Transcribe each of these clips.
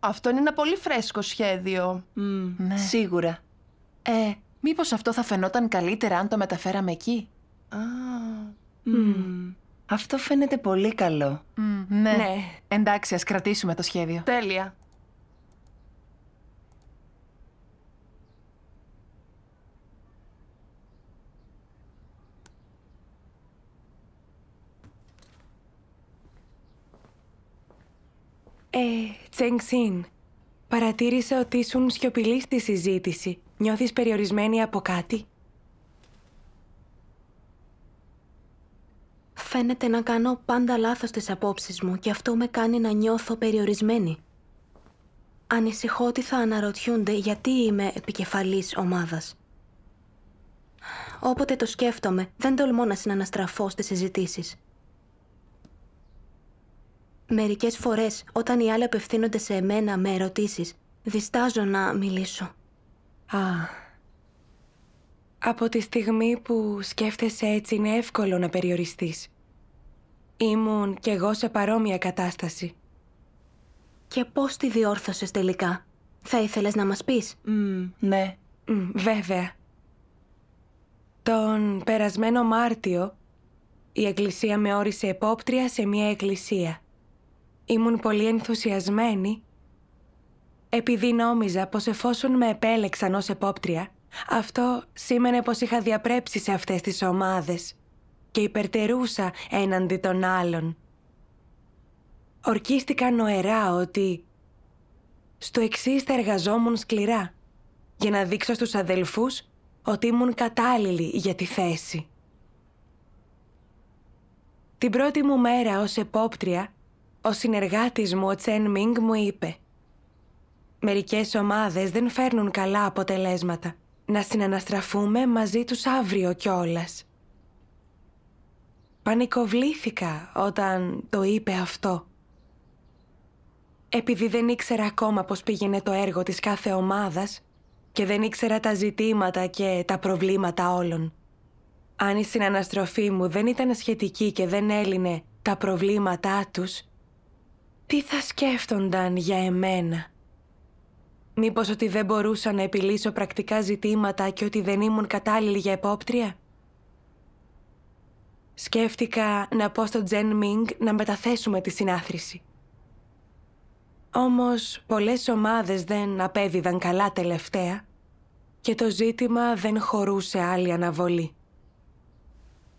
Αυτό είναι ένα πολύ φρέσκο σχέδιο. ναι. Σίγουρα. Ε, μήπως αυτό θα φαινόταν καλύτερα αν το μεταφέραμε εκεί. Αυτό φαίνεται πολύ καλό. Ναι. ναι. Εντάξει, ας κρατήσουμε το σχέδιο. Τέλεια. Ε, Σιν, παρατήρησα ότι ήσουν σιωπηλή στη συζήτηση. Νιώθεις περιορισμένη από κάτι? Φαίνεται να κάνω πάντα λάθος τις απόψεις μου και αυτό με κάνει να νιώθω περιορισμένη. Ανησυχώ ότι θα αναρωτιούνται γιατί είμαι επικεφαλής ομάδας. Όποτε το σκέφτομαι, δεν τολμώ να συναναστραφώ στις συζητήσεις. Μερικές φορές, όταν οι άλλοι απευθύνονται σε εμένα με ερωτήσεις, διστάζω να μιλήσω. Α, από τη στιγμή που σκέφτεσαι έτσι είναι εύκολο να περιοριστείς. Ήμουν κι εγώ σε παρόμοια κατάσταση. Και πώς τη διόρθωσες τελικά. Θα ήθελες να μας πεις. Mm, ναι. βέβαια. Τον περασμένο Μάρτιο, η Εκκλησία με όρισε επόπτρια σε μια εκκλησία. Ήμουν πολύ ενθουσιασμένη επειδή νόμιζα πως εφόσον με επέλεξαν ως επόπτρια, αυτό σήμαινε πως είχα διαπρέψει σε αυτές τις ομάδες και υπερτερούσα έναντι των άλλων. Ορκίστηκα νοερά ότι στο εξής θα εργαζόμουν σκληρά για να δείξω στους αδελφούς ότι ήμουν κατάλληλη για τη θέση. Την πρώτη μου μέρα ως επόπτρια ο συνεργάτης μου, ο Τσεν Μίνγκ, μου είπε «Μερικές ομάδες δεν φέρνουν καλά αποτελέσματα. Να συναναστραφούμε μαζί τους αύριο κιόλας». Πανικοβλήθηκα όταν το είπε αυτό. Επειδή δεν ήξερα ακόμα πώς πήγαινε το έργο της κάθε ομάδας και δεν ήξερα τα ζητήματα και τα προβλήματα όλων. Αν η συναναστροφή μου δεν ήταν σχετική και δεν έλυνε τα προβλήματά τους, τι θα σκέφτονταν για εμένα. Μήπως ότι δεν μπορούσα να επιλύσω πρακτικά ζητήματα και ότι δεν ήμουν κατάλληλη για επόπτρια. Σκέφτηκα να πω στο Τζεν Μίνγκ να μεταθέσουμε τη συνάθρηση. Όμως πολλές ομάδες δεν απέδιδαν καλά τελευταία και το ζήτημα δεν χωρούσε άλλη αναβολή.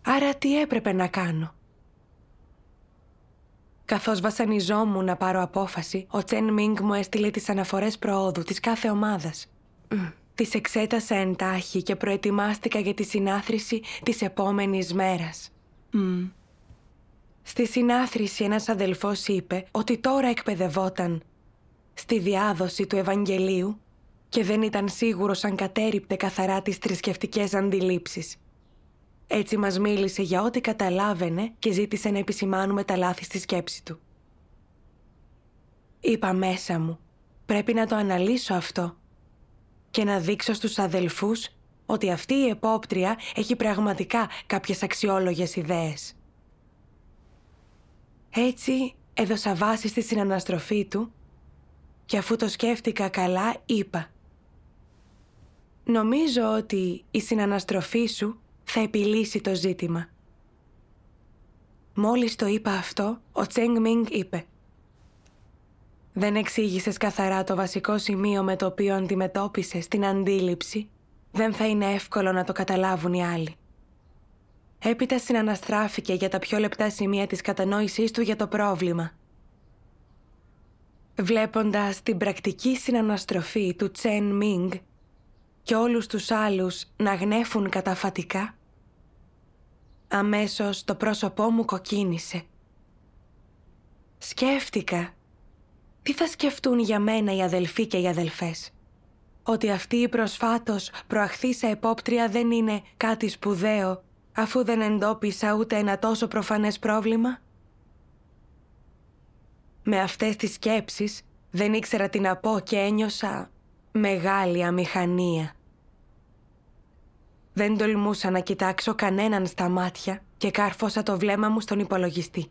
Άρα τι έπρεπε να κάνω. Καθώς βασανιζόμουν να πάρω απόφαση, ο Τσεν Μίνγκ μου έστειλε τις αναφορές προόδου της κάθε ομάδας. Mm. Τις εξέτασα εντάχει και προετοιμάστηκα για τη συνάθρηση της επόμενης μέρας. Στη συνάθρηση ένας αδελφός είπε ότι τώρα εκπαιδευόταν στη διάδοση του Ευαγγελίου και δεν ήταν σίγουρος αν κατέριπτε καθαρά τις θρησκευτικές αντιλήψεις. Έτσι μας μίλησε για ό,τι καταλάβαινε και ζήτησε να επισημάνουμε τα λάθη στη σκέψη του. Είπα μέσα μου, πρέπει να το αναλύσω αυτό και να δείξω στους αδελφούς ότι αυτή η επόπτρια έχει πραγματικά κάποιες αξιόλογες ιδέες. Έτσι έδωσα βάση στη συναναστροφή του και αφού το σκέφτηκα καλά είπα «Νομίζω ότι η συναναστροφή σου θα επιλύσει το ζήτημα. Μόλις το είπα αυτό, ο Τσέγ Μινγκ είπε «Δεν εξήγησες καθαρά το βασικό σημείο με το οποίο αντιμετώπισες την αντίληψη. Δεν θα είναι εύκολο να το καταλάβουν οι άλλοι». Έπειτα συναναστράφηκε για τα πιο λεπτά σημεία της κατανόησής του για το πρόβλημα. Βλέποντας την πρακτική συναναστροφή του Τσέν Μινγκ και όλους τους άλλους να γνέφουν καταφατικά, Αμέσως το πρόσωπό μου κοκκίνησε. Σκέφτηκα. Τι θα σκεφτούν για μένα οι αδελφοί και οι αδελφές. Ότι αυτή η προσφάτως προαχθήσα επόπτρια δεν είναι κάτι σπουδαίο, αφού δεν εντόπισα ούτε ένα τόσο προφανές πρόβλημα. Με αυτές τις σκέψεις δεν ήξερα τι να πω και ένιωσα μεγάλη αμηχανία. Δεν τολμούσα να κοιτάξω κανέναν στα μάτια και κάρφωσα το βλέμμα μου στον υπολογιστή.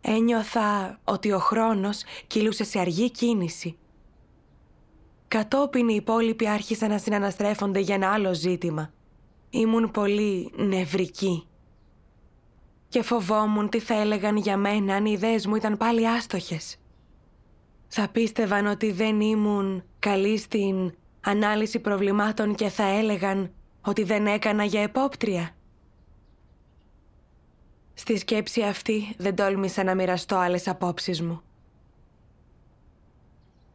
Ένιωθα ότι ο χρόνος κυλούσε σε αργή κίνηση. Κατόπιν οι υπόλοιποι άρχισαν να συναναστρέφονται για ένα άλλο ζήτημα. Ήμουν πολύ νευρική. Και φοβόμουν τι θα έλεγαν για μένα αν οι ιδέες μου ήταν πάλι άστοχες. Θα πίστευαν ότι δεν ήμουν καλή στην ανάλυση προβλημάτων και θα έλεγαν ότι δεν έκανα για επόπτρια. Στη σκέψη αυτή δεν τόλμησα να μοιραστώ άλλες απόψεις μου.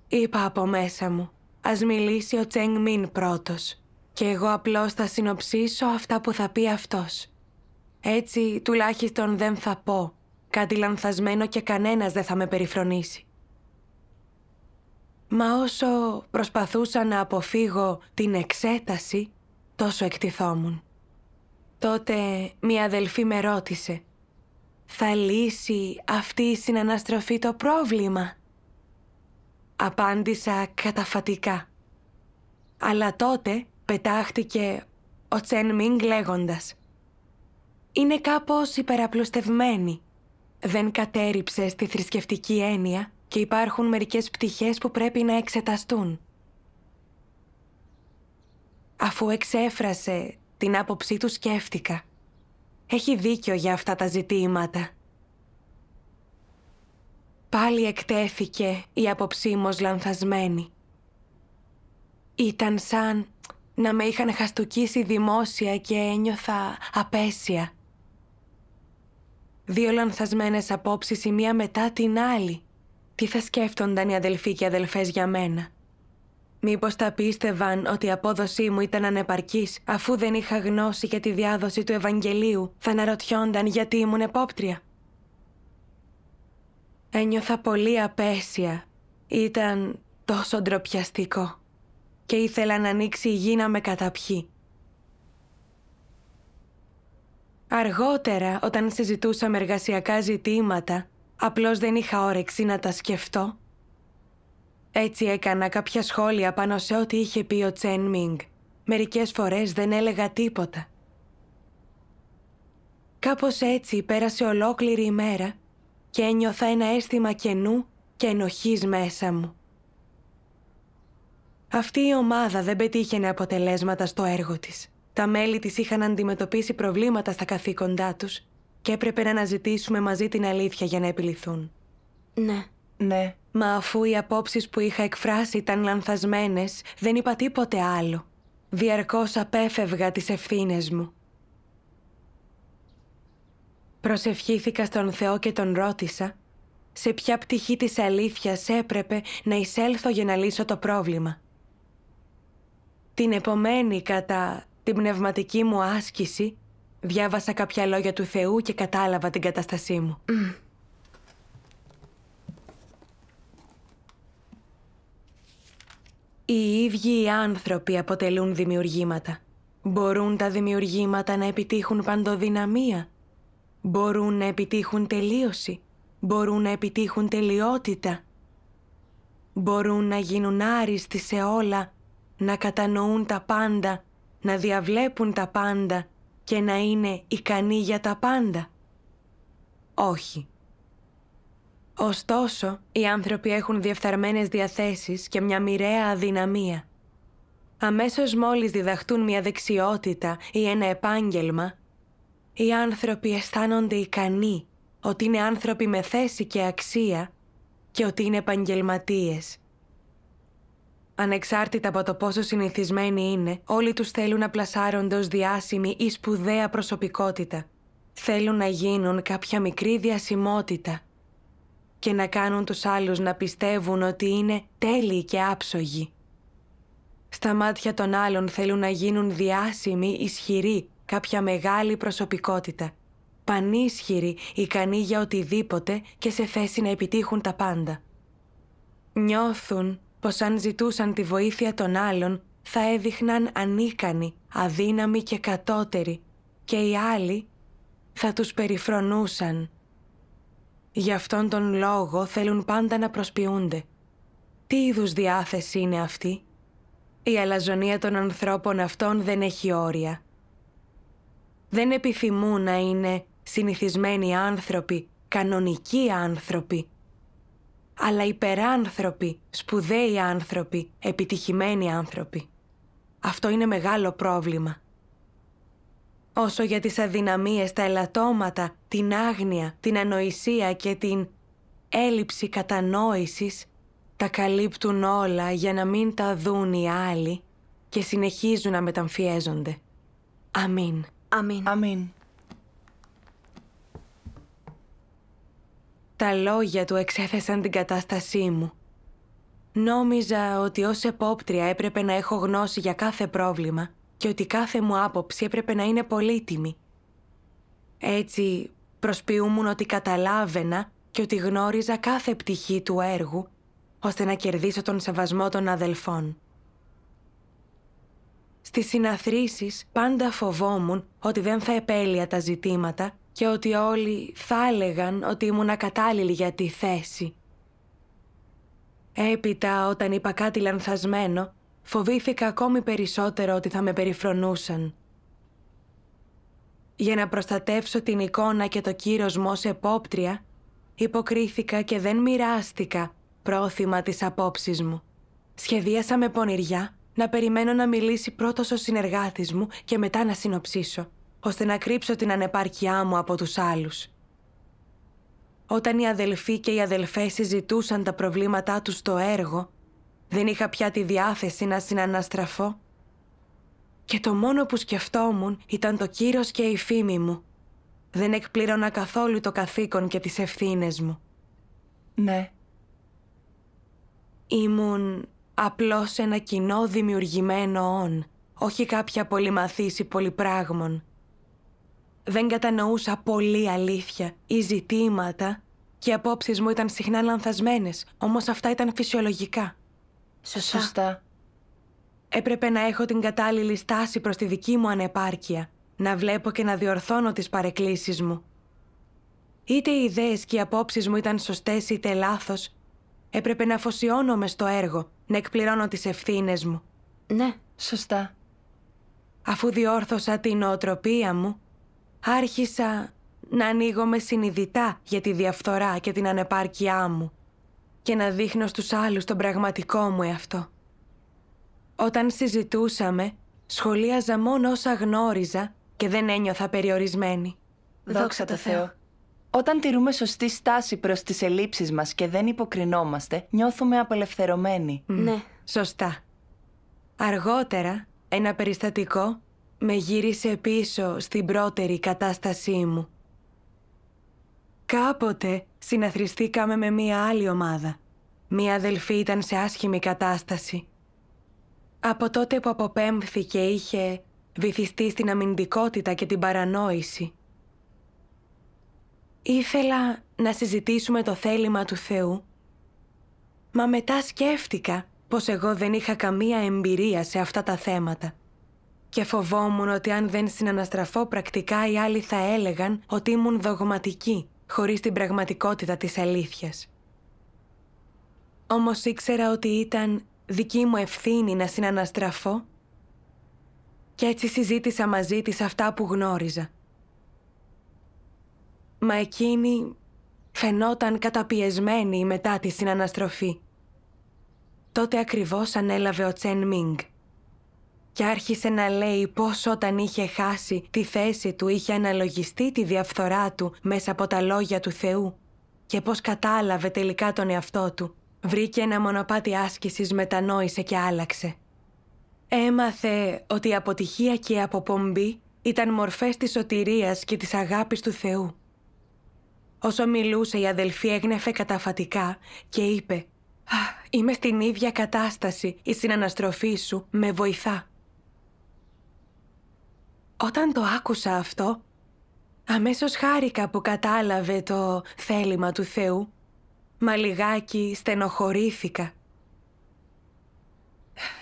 Είπα από μέσα μου, ας μιλήσει ο Τσέγ Μιν πρώτος και εγώ απλώς θα συνοψίσω αυτά που θα πει αυτός. Έτσι τουλάχιστον δεν θα πω, κάτι λανθασμένο και κανένας δεν θα με περιφρονήσει. Μα όσο προσπαθούσα να αποφύγω την εξέταση, τόσο εκτιθόμουν. Τότε μία αδελφή με ρώτησε «Θα λύσει αυτή η συναναστροφή το πρόβλημα» Απάντησα καταφατικά. Αλλά τότε πετάχτηκε ο Τσεν Μίνγκ λέγοντας «Είναι κάπως υπεραπλουστευμένη. Δεν κατέριψε στη θρησκευτική έννοια, και υπάρχουν μερικές πτυχές που πρέπει να εξεταστούν. Αφού εξέφρασε την άποψή του σκέφτηκα. Έχει δίκιο για αυτά τα ζητήματα. Πάλι εκτέθηκε η άποψή μου λανθασμένη. Ήταν σαν να με είχαν χαστοκίσει δημόσια και ένιωθα απέσια. Δύο λανθασμένες απόψεις η μία μετά την άλλη. Τι θα σκέφτονταν οι αδελφοί και αδελφές για μένα. Μήπως τα πίστευαν ότι η απόδοσή μου ήταν ανεπαρκής, αφού δεν είχα γνώση για τη διάδοση του Ευαγγελίου, θα αναρωτιόνταν γιατί ήμουν επόπτρια. Ένιωθα πολύ απέσια. Ήταν τόσο ντροπιαστικό. Και ήθελα να ανοίξει η γη να με καταπιεί. Αργότερα, όταν συζητούσαμε εργασιακά ζητήματα, Απλώς δεν είχα όρεξη να τα σκεφτώ. Έτσι έκανα κάποια σχόλια πάνω σε ό,τι είχε πει ο Τσέν Μινγκ. Μερικές φορές δεν έλεγα τίποτα. Κάπως έτσι πέρασε ολόκληρη η μέρα και ένιωθα ένα αίσθημα κενού και ενοχής μέσα μου. Αυτή η ομάδα δεν πετύχαινε αποτελέσματα στο έργο της. Τα μέλη της είχαν αντιμετωπίσει προβλήματα στα καθήκοντά τους και έπρεπε να αναζητήσουμε μαζί την αλήθεια για να επιληθούν. Ναι. Ναι. Μα αφού οι απόψεις που είχα εκφράσει ήταν λανθασμένες, δεν είπα τίποτε άλλο. Διαρκώς απέφευγα τις ευθύνες μου. Προσευχήθηκα στον Θεό και τον ρώτησα σε ποια πτυχή της αλήθειας έπρεπε να εισέλθω για να λύσω το πρόβλημα. Την επομένη κατά την πνευματική μου άσκηση Διάβασα κάποια λόγια του Θεού και κατάλαβα την κατάστασή μου. Οι ίδιοι οι άνθρωποι αποτελούν δημιουργήματα. Μπορούν τα δημιουργήματα να επιτύχουν παντοδυναμία. Μπορούν να επιτύχουν τελείωση. Μπορούν να επιτύχουν τελειότητα. Μπορούν να γίνουν άριστοι σε όλα, να κατανοούν τα πάντα, να διαβλέπουν τα πάντα, και να είναι ικανή για τα πάντα. Όχι. Ωστόσο, οι άνθρωποι έχουν διεφθαρμένες διαθέσεις και μια μοιραία αδυναμία. Αμέσως μόλις διδαχτούν μια δεξιότητα ή ένα επάγγελμα, οι άνθρωποι αισθάνονται ικανοί ότι είναι άνθρωποι με θέση και αξία και ότι είναι επαγγελματίες. Ανεξάρτητα από το πόσο συνηθισμένοι είναι, όλοι τους θέλουν να πλασάρονται ως διάσημη ή σπουδαία προσωπικότητα. Θέλουν να γίνουν κάποια μικρή διασημότητα και να κάνουν τους άλλους να πιστεύουν ότι είναι τέλειοι και άψογοι. Στα μάτια των άλλων θέλουν να γίνουν διάσημοι, ισχυροί, κάποια μεγάλη προσωπικότητα. Πανίσχυροι, ικανοί για οτιδήποτε και σε θέση να επιτύχουν τα πάντα. Νιώθουν πως αν ζητούσαν τη βοήθεια των άλλων θα έδειχναν ανίκανοι, αδύναμοι και κατώτεροι και οι άλλοι θα τους περιφρονούσαν. Γι' αυτόν τον λόγο θέλουν πάντα να προσποιούνται. Τι είδους διάθεση είναι αυτή? Η αλαζονία των ανθρώπων αυτών δεν έχει όρια. Δεν επιθυμούν να είναι συνηθισμένοι άνθρωποι, κανονικοί άνθρωποι, αλλά υπεράνθρωποι, σπουδαίοι άνθρωποι, επιτυχημένοι άνθρωποι. Αυτό είναι μεγάλο πρόβλημα. Όσο για τις αδυναμίες, τα ελαττώματα, την άγνοια, την ανοησία και την έλλειψη κατανόησης, τα καλύπτουν όλα για να μην τα δουν οι άλλοι και συνεχίζουν να μεταμφιέζονται. Αμήν. Αμήν. Αμήν. Τα λόγια του εξέθεσαν την κατάστασή μου. Νόμιζα ότι ως επόπτρια έπρεπε να έχω γνώση για κάθε πρόβλημα και ότι κάθε μου άποψη έπρεπε να είναι πολύτιμη. Έτσι προσποιούμουν ότι καταλάβαινα και ότι γνώριζα κάθε πτυχή του έργου ώστε να κερδίσω τον σεβασμό των αδελφών. Στις συναθρήσεις πάντα φοβόμουν ότι δεν θα επέλεια τα ζητήματα και ότι όλοι θα έλεγαν ότι ήμουν ακατάλληλη για τη θέση. Έπειτα, όταν είπα κάτι λανθασμένο, φοβήθηκα ακόμη περισσότερο ότι θα με περιφρονούσαν. Για να προστατεύσω την εικόνα και το κύρος μου ως επόπτρια, υποκρίθηκα και δεν μοιράστηκα πρόθυμα της απόψης μου. Σχεδίασα με πονηριά να περιμένω να μιλήσει πρώτος ο συνεργάτης μου και μετά να συνοψίσω ώστε να κρύψω την ανεπάρκειά μου από τους άλλους. Όταν οι αδελφοί και οι αδελφές συζητούσαν τα προβλήματά τους στο έργο, δεν είχα πια τη διάθεση να συναναστραφώ. Και το μόνο που σκεφτόμουν ήταν το κύρος και η φήμη μου. Δεν εκπλήρωνα καθόλου το καθήκον και τις ευθύνες μου. Ναι. Ήμουν απλώς ένα κοινό δημιουργημένο όν, όχι κάποια πολυμαθήση πολυπράγμων. Δεν κατανοούσα πολύ αλήθεια ή ζητήματα και οι απόψεις μου ήταν συχνά λανθασμένες, όμως αυτά ήταν φυσιολογικά. Σωστά. Σωστά. Έπρεπε να έχω την κατάλληλη στάση προς τη δική μου ανεπάρκεια, να βλέπω και να διορθώνω τις παρεκκλήσεις μου. Είτε οι ιδέες και οι απόψεις μου ήταν σωστές είτε λάθος, έπρεπε να αφοσιώνομαι στο έργο, να εκπληρώνω τις ευθύνες μου. Ναι, σωστά. Αφού διόρθωσα την νοοτροπία μου, άρχισα να ανοίγομαι συνειδητά για τη διαφθορά και την ανεπάρκειά μου και να δείχνω στους άλλους τον πραγματικό μου εαυτό. Όταν συζητούσαμε, σχολίαζα μόνο όσα γνώριζα και δεν ένιωθα περιορισμένη. Δόξα τω Θεώ. Όταν τηρούμε σωστή στάση προς τις ελλείψεις μας και δεν υποκρινόμαστε, νιώθουμε απελευθερωμένοι. Ναι. Σωστά. Αργότερα, ένα περιστατικό με γύρισε πίσω στην πρώτερη κατάστασή μου. Κάποτε συναθριστήκαμε με μία άλλη ομάδα. Μία αδελφή ήταν σε άσχημη κατάσταση. Από τότε που αποπέμφθηκε είχε βυθιστεί στην αμυντικότητα και την παρανόηση. Ήθελα να συζητήσουμε το θέλημα του Θεού, μα μετά σκέφτηκα πως εγώ δεν είχα καμία εμπειρία σε αυτά τα θέματα και φοβόμουν ότι αν δεν συναναστραφώ πρακτικά οι άλλοι θα έλεγαν ότι ήμουν δογματική, χωρίς την πραγματικότητα της αλήθειας. Όμως ήξερα ότι ήταν δική μου ευθύνη να συναναστραφώ και έτσι συζήτησα μαζί της αυτά που γνώριζα. Μα εκείνη φαινόταν καταπιεσμένη μετά τη συναναστροφή. Τότε ακριβώς ανέλαβε ο Τσεν Μίνγκ και άρχισε να λέει πως όταν είχε χάσει τη θέση του είχε αναλογιστεί τη διαφθορά του μέσα από τα λόγια του Θεού και πως κατάλαβε τελικά τον εαυτό του. Βρήκε ένα μονοπάτι άσκησης, μετανόησε και άλλαξε. Έμαθε ότι η αποτυχία και η αποπομπή ήταν μορφές της σωτηρίας και της αγάπης του Θεού. Όσο μιλούσε η αδελφή έγνεφε καταφατικά και είπε «Είμαι στην ίδια κατάσταση, η συναναστροφή σου με βοηθά». Όταν το άκουσα αυτό, αμέσως χάρηκα που κατάλαβε το θέλημα του Θεού, μα λιγάκι στενοχωρήθηκα.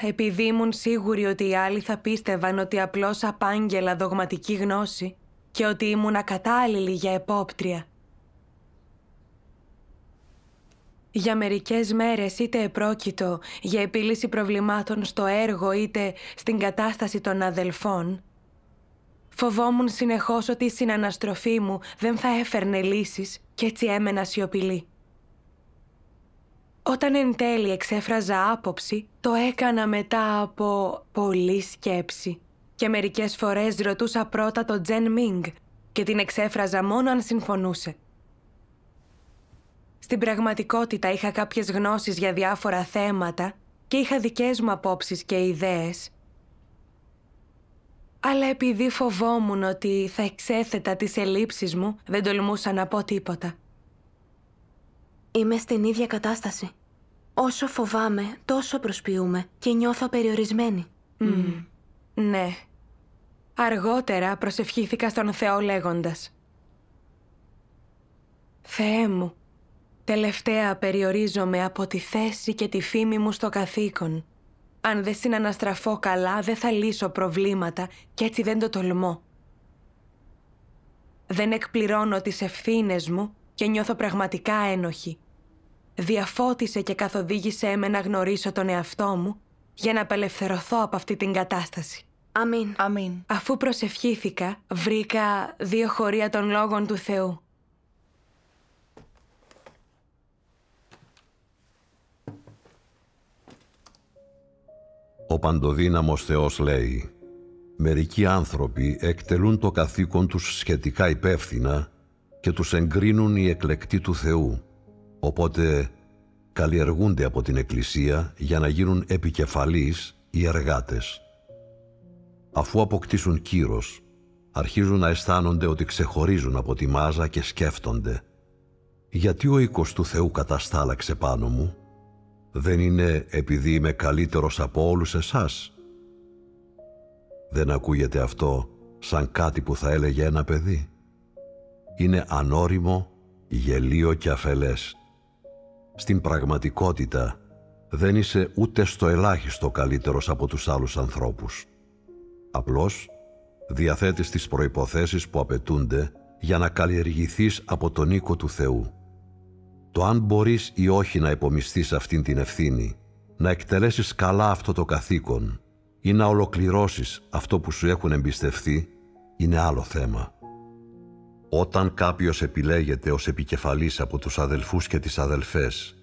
Επειδή ήμουν σίγουρη ότι οι άλλοι θα πίστευαν ότι απλώς απάγγελα δογματική γνώση και ότι ήμουν ακατάλληλη για επόπτρια. Για μερικές μέρες είτε επρόκειτο για επίλυση προβλημάτων στο έργο είτε στην κατάσταση των αδελφών, Φοβόμουν συνεχώς ότι η συναναστροφή μου δεν θα έφερνε λύσεις και έτσι έμενα σιωπηλή. Όταν εν τέλει εξέφραζα άποψη, το έκανα μετά από πολλή σκέψη. Και μερικές φορές ρωτούσα πρώτα τον Τζεν Μίνγκ και την εξέφραζα μόνο αν συμφωνούσε. Στην πραγματικότητα είχα κάποιες γνώσεις για διάφορα θέματα και είχα δικές μου απόψεις και ιδέες, αλλά επειδή φοβόμουν ότι θα εξέθετα τις ελλείψεις μου, δεν τολμούσα να πω τίποτα. Είμαι στην ίδια κατάσταση. Όσο φοβάμαι, τόσο προσποιούμε και νιώθω περιορισμένη. Ναι. Αργότερα προσευχήθηκα στον Θεό λέγοντας. Θεέ μου, τελευταία περιορίζομαι από τη θέση και τη φήμη μου στο καθήκον αν δεν συναναστραφώ καλά, δεν θα λύσω προβλήματα και έτσι δεν το τολμώ. Δεν εκπληρώνω τις ευθύνες μου και νιώθω πραγματικά ένοχη. Διαφώτισε και καθοδήγησέ εμένα να γνωρίσω τον εαυτό μου για να απελευθερωθώ από αυτή την κατάσταση. Αμήν. Αμήν. Αφού προσευχήθηκα, βρήκα δύο χωρία των λόγων του Θεού. Ο παντοδύναμος Θεός λέει «Μερικοί άνθρωποι εκτελούν το καθήκον τους σχετικά υπεύθυνα και τους εγκρίνουν οι εκλεκτοί του Θεού, οπότε καλλιεργούνται από την Εκκλησία για να γίνουν επικεφαλείς οι εργάτες. Αφού αποκτήσουν κύρος, αρχίζουν να αισθάνονται ότι ξεχωρίζουν από τη μάζα και σκέφτονται. Γιατί ο οίκος του Θεού καταστάλαξε πάνω μου» δεν είναι επειδή είμαι καλύτερος από όλους εσάς. Δεν ακούγεται αυτό σαν κάτι που θα έλεγε ένα παιδί. Είναι ανώριμο, γελίο και αφελές. Στην πραγματικότητα δεν είσαι ούτε στο ελάχιστο καλύτερος από τους άλλους ανθρώπους. Απλώς διαθέτεις τις προϋποθέσεις που απαιτούνται για να καλλιεργηθείς από τον οίκο του Θεού το αν μπορείς ή όχι να υπομισθείς αυτήν την ευθύνη, να εκτελέσεις καλά αυτό το καθήκον ή να ολοκληρώσεις αυτό που σου έχουν εμπιστευτεί, είναι άλλο θέμα. Όταν κάποιος επιλέγεται ως επικεφαλής από τους αδελφούς και τις αδελφές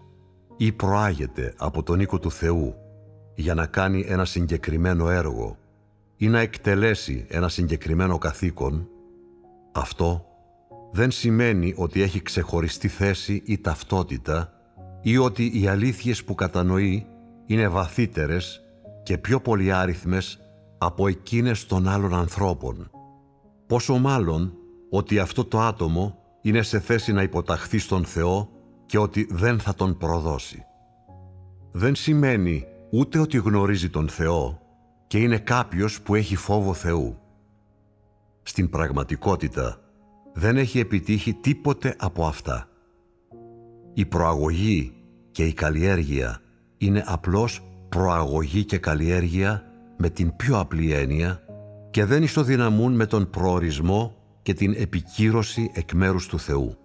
ή προάγεται από τον οίκο του Θεού για να κάνει ένα συγκεκριμένο έργο ή να εκτελέσει ένα συγκεκριμένο καθήκον, αυτό δεν σημαίνει ότι έχει ξεχωριστή θέση ή ταυτότητα ή ότι οι αλήθειες που κατανοεί είναι βαθύτερες και πιο πολυάριθμες από εκείνες των άλλων ανθρώπων. Πόσο μάλλον ότι αυτό το άτομο είναι σε θέση να υποταχθεί στον Θεό και ότι δεν θα τον προδώσει. Δεν σημαίνει ούτε ότι γνωρίζει τον Θεό και είναι κάποιος που έχει φόβο Θεού. Στην πραγματικότητα, δεν έχει επιτύχει τίποτε από αυτά. Η προαγωγή και η καλλιέργεια είναι απλώς προαγωγή και καλλιέργεια με την πιο απλή έννοια και δεν ισοδυναμούν με τον προορισμό και την επικύρωση εκ μέρους του Θεού.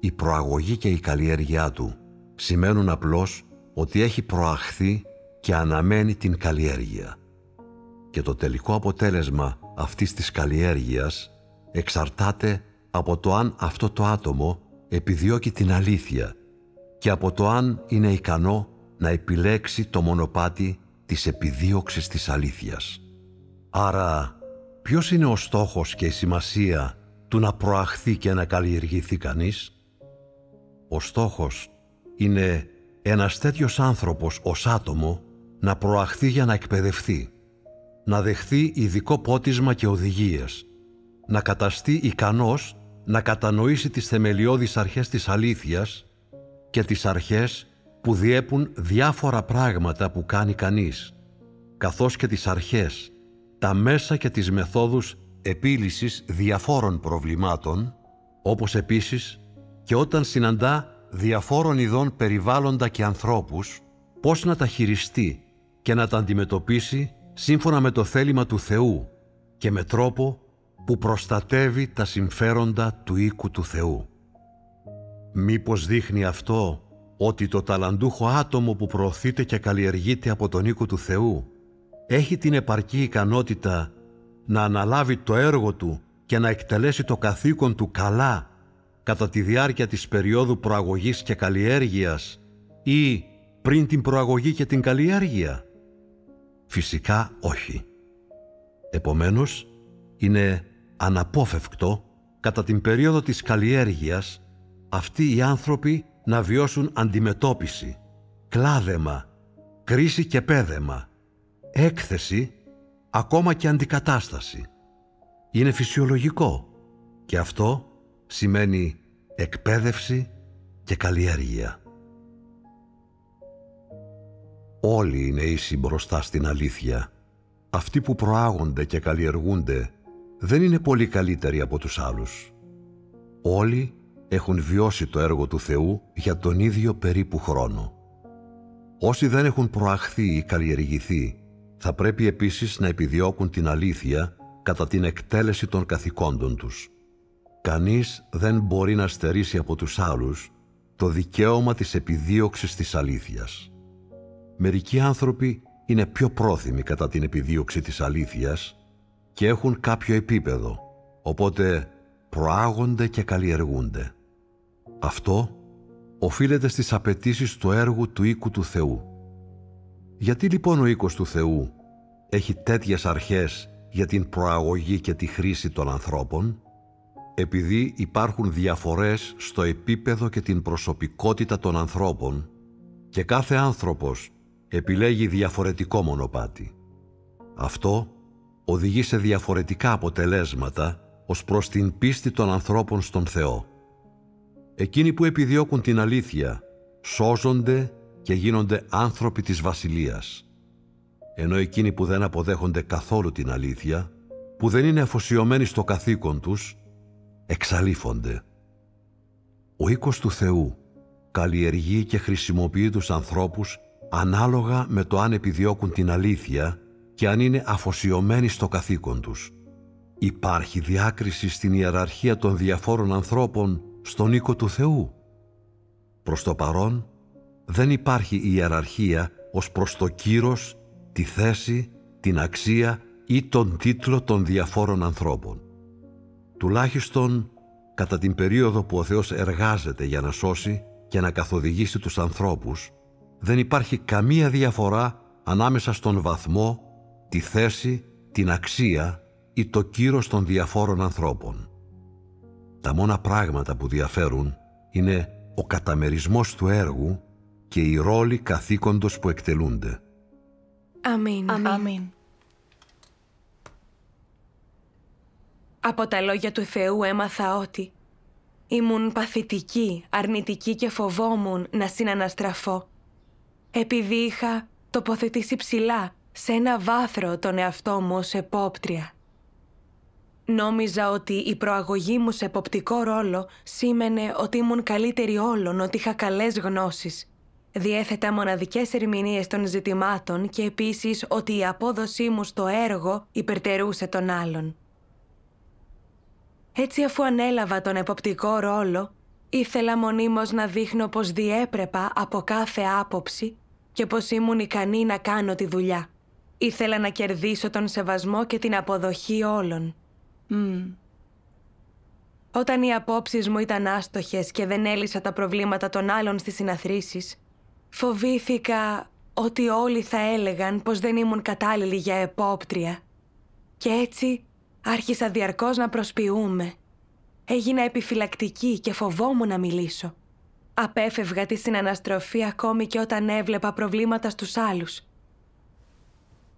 Η προαγωγή και η καλλιέργειά του σημαίνουν απλώς ότι έχει προαχθεί και αναμένει την καλλιέργεια. Και το τελικό αποτέλεσμα αυτής της καλλιέργειας εξαρτάται από το αν αυτό το άτομο επιδιώκει την αλήθεια και από το αν είναι ικανό να επιλέξει το μονοπάτι της επιδίωξης της αλήθειας. Άρα, ποιος είναι ο στόχος και η σημασία του να προαχθεί και να καλλιεργηθεί κανείς? Ο στόχος είναι ένας τέτοιος άνθρωπος ως άτομο να προαχθεί για να εκπαιδευτεί, να δεχθεί ειδικό πότισμα και οδηγίες, να καταστεί ικανός να κατανοήσει τις θεμελιώδεις αρχές της αλήθειας και τις αρχές που διέπουν διάφορα πράγματα που κάνει κανείς, καθώς και τις αρχές, τα μέσα και τις μεθόδους επίλυσης διαφόρων προβλημάτων, όπως επίσης και όταν συναντά διαφόρων ειδών περιβάλλοντα και ανθρώπους, πώς να τα χειριστεί και να τα αντιμετωπίσει σύμφωνα με το θέλημα του Θεού και με τρόπο που προστατεύει τα συμφέροντα του οίκου του Θεού. Μήπως δείχνει αυτό ότι το ταλαντούχο άτομο που προωθείται και καλλιεργείται από τον οίκο του Θεού έχει την επαρκή ικανότητα να αναλάβει το έργο του και να εκτελέσει το καθήκον του καλά κατά τη διάρκεια της περίοδου προαγωγής και καλλιέργειας ή πριν την προαγωγή και την καλλιέργεια. Φυσικά όχι. Επομένως, είναι αναπόφευκτο κατά την περίοδο της καλλιέργειας αυτοί οι άνθρωποι να βιώσουν αντιμετώπιση, κλάδεμα, κρίση και πέδεμα, έκθεση, ακόμα και αντικατάσταση. Είναι φυσιολογικό και αυτό σημαίνει εκπαίδευση και καλλιέργεια. Όλοι είναι ίσοι μπροστά στην αλήθεια, αυτοί που προάγονται και καλλιεργούνται δεν είναι πολύ καλύτεροι από τους άλλους. Όλοι έχουν βιώσει το έργο του Θεού για τον ίδιο περίπου χρόνο. Όσοι δεν έχουν προαχθεί ή καλλιεργηθεί, θα πρέπει επίσης να επιδιώκουν την αλήθεια κατά την εκτέλεση των καθηκόντων τους. Κανείς δεν μπορεί να στερήσει από τους άλλους το δικαίωμα της επιδίωξης της αλήθειας. Μερικοί άνθρωποι είναι πιο πρόθυμοι κατά την επιδίωξη της αλήθειας και έχουν κάποιο επίπεδο, οπότε προάγονται και καλλιεργούνται. Αυτό οφείλεται στις απαιτήσεις του έργου του οίκου του Θεού. Γιατί λοιπόν ο οίκος του Θεού έχει τέτοιες αρχές για την προαγωγή και τη χρήση των ανθρώπων, επειδή υπάρχουν διαφορές στο επίπεδο και την προσωπικότητα των ανθρώπων και κάθε άνθρωπος επιλέγει διαφορετικό μονοπάτι. Αυτό οδηγεί σε διαφορετικά αποτελέσματα ως προς την πίστη των ανθρώπων στον Θεό. Εκείνοι που επιδιώκουν την αλήθεια σώζονται και γίνονται άνθρωποι της Βασιλείας, ενώ εκείνοι που δεν αποδέχονται καθόλου την αλήθεια, που δεν είναι αφοσιωμένοι στο καθήκον τους, εξαλείφονται. Ο οίκος του Θεού καλλιεργεί και χρησιμοποιεί τους ανθρώπους ανάλογα με το αν επιδιώκουν την αλήθεια και αν είναι αφοσιωμένοι στο καθήκον τους. Υπάρχει διάκριση στην ιεραρχία των διαφόρων ανθρώπων στον οίκο του Θεού. Προς το παρόν δεν υπάρχει ιεραρχία ως προς το κύρος, τη θέση, την αξία ή τον τίτλο των διαφόρων ανθρώπων. Τουλάχιστον κατά την περίοδο που ο Θεός εργάζεται για να σώσει και να καθοδηγήσει τους ανθρώπους, δεν υπάρχει καμία διαφορά ανάμεσα στον βαθμό, τη θέση, την αξία ή το κύρος των διαφόρων ανθρώπων. Τα μόνα πράγματα που διαφέρουν είναι ο καταμερισμός του έργου και οι ρόλοι καθήκοντος που εκτελούνται. Αμήν. Αμήν. Αμήν. Από τα λόγια του Θεού έμαθα ότι ήμουν παθητική, αρνητική και φοβόμουν να συναναστραφώ. Επειδή είχα τοποθετήσει ψηλά σε ένα βάθρο τον εαυτό μου ως επόπτρια. Νόμιζα ότι η προαγωγή μου σε εποπτικό ρόλο σήμαινε ότι ήμουν καλύτερη όλων, ότι είχα καλές γνώσεις. Διέθετα μοναδικές ερμηνείες των ζητημάτων και επίσης ότι η απόδοσή μου στο έργο υπερτερούσε τον άλλον. Έτσι αφού ανέλαβα τον εποπτικό ρόλο, ήθελα μονίμως να δείχνω πως διέπρεπα από κάθε άποψη και πως ήμουν ικανή να κάνω τη δουλειά. Ήθελα να κερδίσω τον σεβασμό και την αποδοχή όλων. Mm. Όταν οι απόψεις μου ήταν άστοχες και δεν έλυσα τα προβλήματα των άλλων στις συναθρήσεις, φοβήθηκα ότι όλοι θα έλεγαν πως δεν ήμουν κατάλληλη για επόπτρια. Και έτσι άρχισα διαρκώς να προσποιούμε. Έγινα επιφυλακτική και φοβόμουν να μιλήσω. Απέφευγα τη συναναστροφή ακόμη και όταν έβλεπα προβλήματα στους άλλους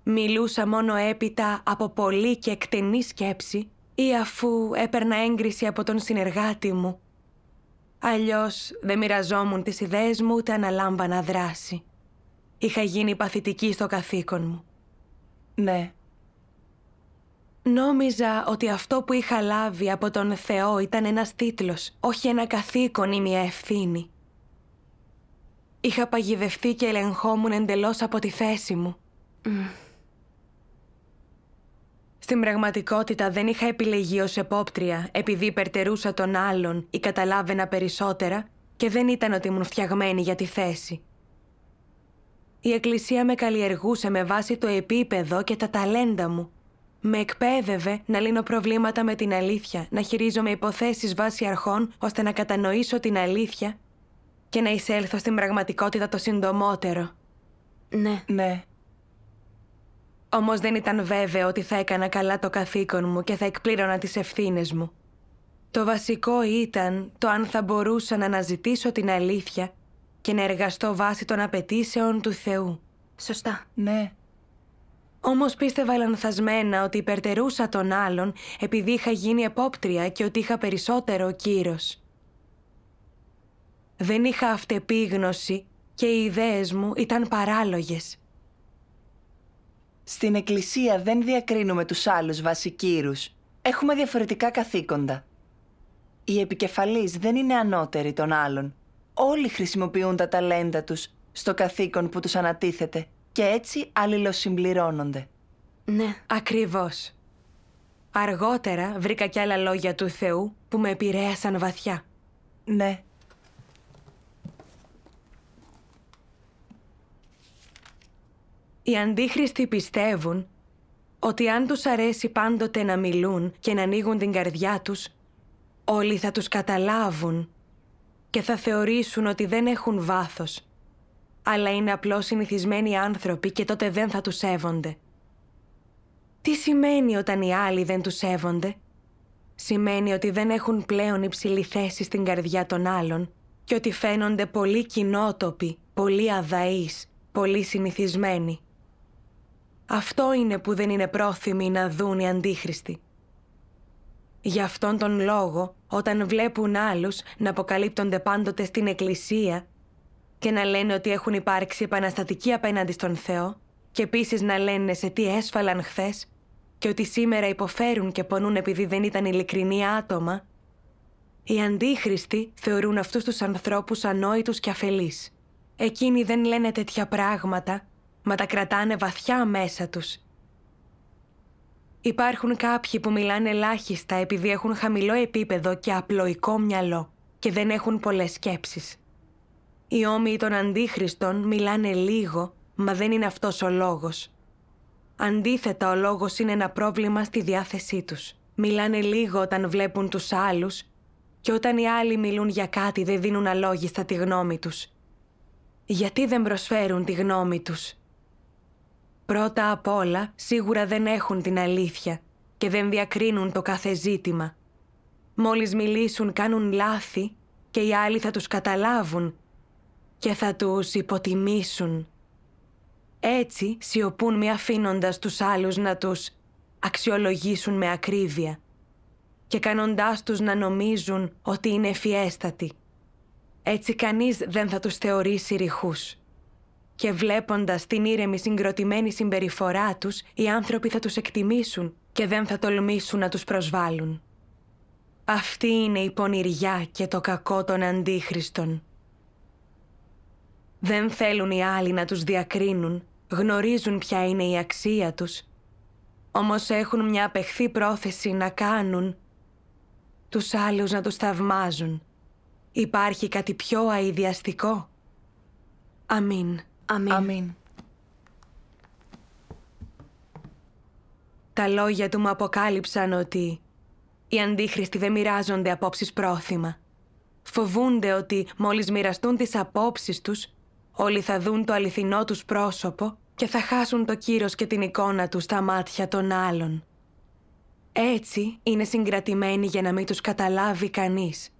μιλούσα μόνο έπειτα από πολύ και εκτενή σκέψη ή αφού έπαιρνα έγκριση από τον συνεργάτη μου. Αλλιώς δεν μοιραζόμουν τις ιδέες μου ούτε αναλάμβανα δράση. Είχα γίνει παθητική στο καθήκον μου. Ναι. Νόμιζα ότι αυτό που είχα λάβει από τον Θεό ήταν ένας τίτλος, όχι ένα καθήκον ή μια ευθύνη. Είχα παγιδευτεί και ελεγχόμουν εντελώς από τη θέση μου. Mm. Στην πραγματικότητα δεν είχα επιλεγεί ως επόπτρια επειδή υπερτερούσα τον άλλον ή καταλάβαινα περισσότερα και δεν ήταν ότι ήμουν φτιαγμένη για τη θέση. Η Εκκλησία με καλλιεργούσε με βάση το επίπεδο και τα ταλέντα μου. Με εκπαίδευε να λύνω προβλήματα με την αλήθεια, να χειρίζομαι υποθέσεις βάσει αρχών ώστε να κατανοήσω την αλήθεια και να εισέλθω στην πραγματικότητα το συντομότερο. Ναι. Ναι. Όμως δεν ήταν βέβαιο ότι θα έκανα καλά το καθήκον μου και θα εκπλήρωνα τις ευθύνες μου. Το βασικό ήταν το αν θα μπορούσα να αναζητήσω την αλήθεια και να εργαστώ βάσει των απαιτήσεων του Θεού. Σωστά. Ναι. Όμως πίστευα λανθασμένα ότι υπερτερούσα τον άλλον επειδή είχα γίνει επόπτρια και ότι είχα περισσότερο κύρος. Δεν είχα αυτεπίγνωση και οι ιδέες μου ήταν παράλογες. Στην εκκλησία δεν διακρίνουμε τους άλλους βασικύρους. Έχουμε διαφορετικά καθήκοντα. Οι επικεφαλείς δεν είναι ανώτεροι των άλλων. Όλοι χρησιμοποιούν τα ταλέντα τους στο καθήκον που τους ανατίθεται και έτσι αλληλοσυμπληρώνονται. Ναι, ακριβώς. Αργότερα βρήκα κι άλλα λόγια του Θεού που με επηρέασαν βαθιά. Ναι, Οι αντίχριστοι πιστεύουν ότι αν τους αρέσει πάντοτε να μιλούν και να ανοίγουν την καρδιά τους, όλοι θα τους καταλάβουν και θα θεωρήσουν ότι δεν έχουν βάθος, αλλά είναι απλώς συνηθισμένοι άνθρωποι και τότε δεν θα τους σέβονται. Τι σημαίνει όταν οι άλλοι δεν τους σέβονται? Σημαίνει ότι δεν έχουν πλέον υψηλή θέση στην καρδιά των άλλων και ότι φαίνονται πολύ κοινότοποι, πολύ αδαείς, πολύ συνηθισμένοι. Αυτό είναι που δεν είναι πρόθυμοι να δουν οι αντίχριστοι. Γι' αυτόν τον λόγο, όταν βλέπουν άλλους να αποκαλύπτονται πάντοτε στην Εκκλησία και να λένε ότι έχουν υπάρξει επαναστατικοί απέναντι στον Θεό και επίσης να λένε σε τι έσφαλαν χθες και ότι σήμερα υποφέρουν και πονούν επειδή δεν ήταν ειλικρινοί άτομα, οι αντίχριστοι θεωρούν αυτούς τους ανθρώπους ανόητους και αφελείς. Εκείνοι δεν λένε τέτοια πράγματα μα τα κρατάνε βαθιά μέσα τους. Υπάρχουν κάποιοι που μιλάνε ελάχιστα επειδή έχουν χαμηλό επίπεδο και απλοϊκό μυαλό και δεν έχουν πολλές σκέψεις. Οι όμοιοι των αντίχριστων μιλάνε λίγο, μα δεν είναι αυτός ο λόγος. Αντίθετα, ο λόγος είναι ένα πρόβλημα στη διάθεσή τους. Μιλάνε λίγο όταν βλέπουν τους άλλους και όταν οι άλλοι μιλούν για κάτι δεν δίνουν αλόγιστα τη γνώμη τους. Γιατί δεν προσφέρουν τη γνώμη τους. Πρώτα απ' όλα, σίγουρα δεν έχουν την αλήθεια και δεν διακρίνουν το κάθε ζήτημα. Μόλις μιλήσουν κάνουν λάθη και οι άλλοι θα τους καταλάβουν και θα τους υποτιμήσουν. Έτσι σιωπούν μη αφήνοντας τους άλλους να τους αξιολογήσουν με ακρίβεια και κάνοντάς τους να νομίζουν ότι είναι φιέστατοι. Έτσι κανείς δεν θα τους θεωρήσει ρηχούς. Και βλέποντας την ήρεμη συγκροτημένη συμπεριφορά τους, οι άνθρωποι θα τους εκτιμήσουν και δεν θα τολμήσουν να τους προσβάλλουν. Αυτή είναι η πονηριά και το κακό των αντίχριστων. Δεν θέλουν οι άλλοι να τους διακρίνουν, γνωρίζουν ποια είναι η αξία τους, όμως έχουν μια απεχθή πρόθεση να κάνουν τους άλλους να τους θαυμάζουν. Υπάρχει κάτι πιο αειδιαστικό. Αμήν. Αμήν. Τα λόγια του μου αποκάλυψαν ότι οι αντίχριστοι δεν μοιράζονται απόψεις πρόθυμα. Φοβούνται ότι μόλις μοιραστούν τις απόψεις τους, όλοι θα δουν το αληθινό τους πρόσωπο και θα χάσουν το κύρος και την εικόνα τους στα μάτια των άλλων. Έτσι είναι συγκρατημένοι για να μην τους καταλάβει κανείς.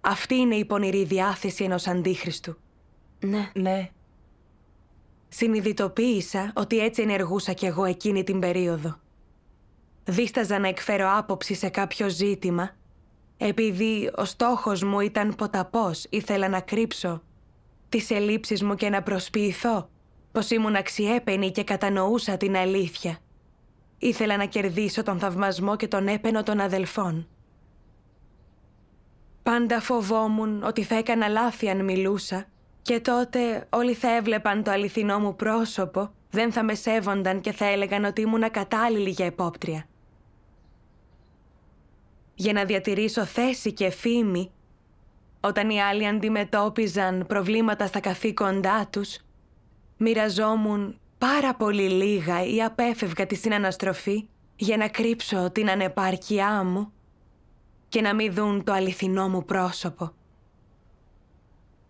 Αυτή είναι η πονηρή διάθεση ενός αντίχριστου. Ναι. Ναι. Συνειδητοποίησα ότι έτσι ενεργούσα κι εγώ εκείνη την περίοδο. Δίσταζα να εκφέρω άποψη σε κάποιο ζήτημα, επειδή ο στόχος μου ήταν ποταπός, ήθελα να κρύψω τις ελλείψεις μου και να προσποιηθώ πως ήμουν αξιέπαινη και κατανοούσα την αλήθεια. Ήθελα να κερδίσω τον θαυμασμό και τον έπαινο των αδελφών. Πάντα φοβόμουν ότι θα έκανα λάθη αν μιλούσα και τότε όλοι θα έβλεπαν το αληθινό μου πρόσωπο, δεν θα με σέβονταν και θα έλεγαν ότι ήμουν ακατάλληλη για επόπτρια. Για να διατηρήσω θέση και φήμη, όταν οι άλλοι αντιμετώπιζαν προβλήματα στα καθήκοντά τους, μοιραζόμουν πάρα πολύ λίγα ή απέφευγα τη συναναστροφή για να κρύψω την ανεπάρκειά μου και να μην δουν το αληθινό μου πρόσωπο.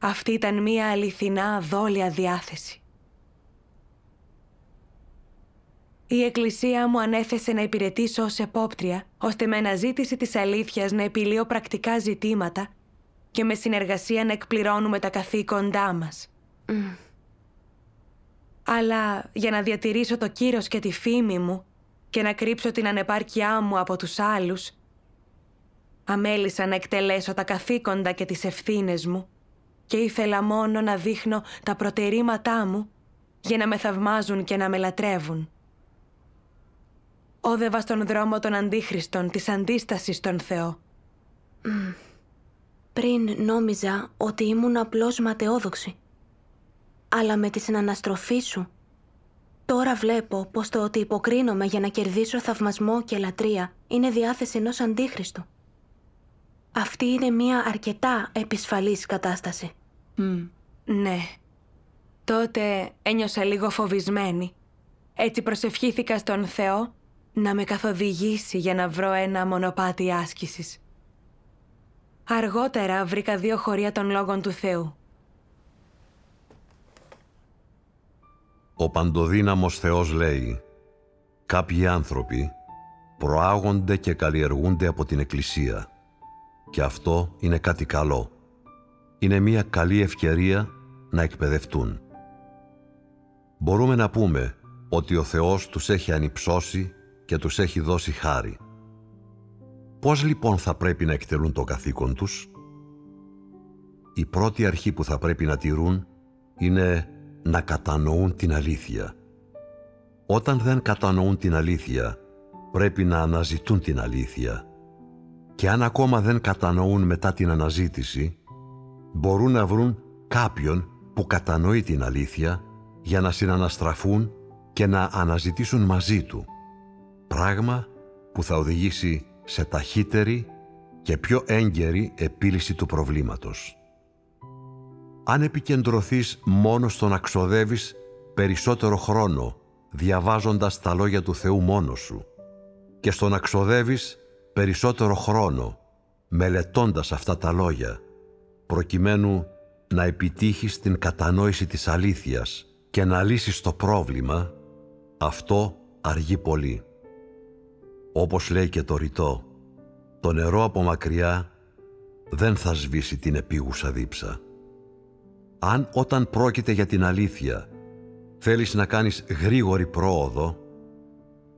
Αυτή ήταν μία αληθινά δόλια διάθεση. Η Εκκλησία μου ανέθεσε να υπηρετήσω ως επόπτρια, ώστε με αναζήτηση της αλήθειας να επιλύω πρακτικά ζητήματα και με συνεργασία να εκπληρώνουμε τα καθήκοντά μας. Αλλά για να διατηρήσω το κύρος και τη φήμη μου και να κρύψω την ανεπάρκειά μου από τους άλλους, αμέλησα να εκτελέσω τα καθήκοντα και τις ευθύνες μου και ήθελα μόνο να δείχνω τα προτερήματά μου για να με θαυμάζουν και να με λατρεύουν. Όδευα στον δρόμο των αντίχριστων, της αντίστασης στον Θεό. Πριν νόμιζα ότι ήμουν απλώς ματαιόδοξη. Αλλά με τη συναναστροφή σου, τώρα βλέπω πως το ότι υποκρίνομαι για να κερδίσω θαυμασμό και λατρεία είναι διάθεση ενός αντίχριστου. Αυτή είναι μια αρκετά επισφαλής κατάσταση. Mm. Ναι. Τότε ένιωσα λίγο φοβισμένη. Έτσι προσευχήθηκα στον Θεό να με καθοδηγήσει για να βρω ένα μονοπάτι άσκησης. Αργότερα βρήκα δύο χωρία των λόγων του Θεού. Ο παντοδύναμος Θεός λέει «Κάποιοι άνθρωποι προάγονται και καλλιεργούνται από την Εκκλησία» και αυτό είναι κάτι καλό. Είναι μια καλή ευκαιρία να εκπαιδευτούν. Μπορούμε να πούμε ότι ο Θεός τους έχει ανυψώσει και τους έχει δώσει χάρη. Πώς λοιπόν θα πρέπει να εκτελούν το καθήκον τους? Η πρώτη αρχή που θα πρέπει να τηρούν είναι να κατανοούν την αλήθεια. Όταν δεν κατανοούν την αλήθεια, πρέπει να αναζητούν την αλήθεια και αν ακόμα δεν κατανοούν μετά την αναζήτηση, μπορούν να βρουν κάποιον που κατανοεί την αλήθεια για να συναναστραφούν και να αναζητήσουν μαζί του. Πράγμα που θα οδηγήσει σε ταχύτερη και πιο έγκαιρη επίλυση του προβλήματος. Αν επικεντρωθείς μόνο στο να ξοδεύεις περισσότερο χρόνο διαβάζοντας τα λόγια του Θεού μόνος σου και στο να ξοδεύεις περισσότερο χρόνο μελετώντας αυτά τα λόγια προκειμένου να επιτύχεις την κατανόηση της αλήθειας και να λύσεις το πρόβλημα, αυτό αργεί πολύ. Όπως λέει και το ρητό, το νερό από μακριά δεν θα σβήσει την επίγουσα δίψα. Αν όταν πρόκειται για την αλήθεια θέλεις να κάνεις γρήγορη πρόοδο,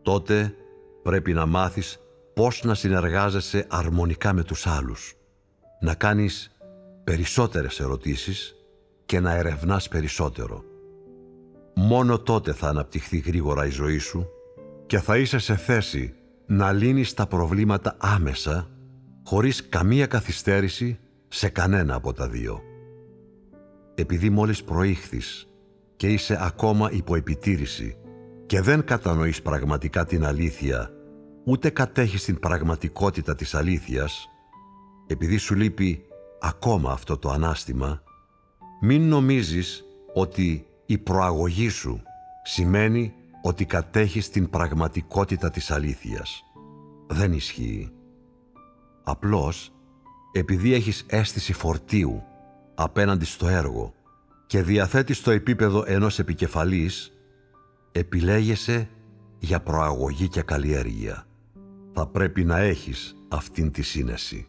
τότε πρέπει να μάθεις πώς να συνεργάζεσαι αρμονικά με τους άλλους, να κάνεις περισσότερες ερωτήσεις και να ερευνάς περισσότερο. Μόνο τότε θα αναπτυχθεί γρήγορα η ζωή σου και θα είσαι σε θέση να λύνεις τα προβλήματα άμεσα, χωρίς καμία καθυστέρηση σε κανένα από τα δύο. Επειδή μόλις προήχθης και είσαι ακόμα υπό επιτήρηση και δεν κατανοείς πραγματικά την αλήθεια ούτε κατέχεις την πραγματικότητα της αλήθειας, επειδή σου λείπει ακόμα αυτό το ανάστημα, μην νομίζεις ότι η προαγωγή σου σημαίνει ότι κατέχεις την πραγματικότητα της αλήθειας. Δεν ισχύει. Απλώς, επειδή έχεις αίσθηση φορτίου απέναντι στο έργο και διαθέτεις το επίπεδο ενός επικεφαλής, επιλέγεσαι για προαγωγή και καλλιέργεια θα πρέπει να έχεις αυτήν τη σύνεση.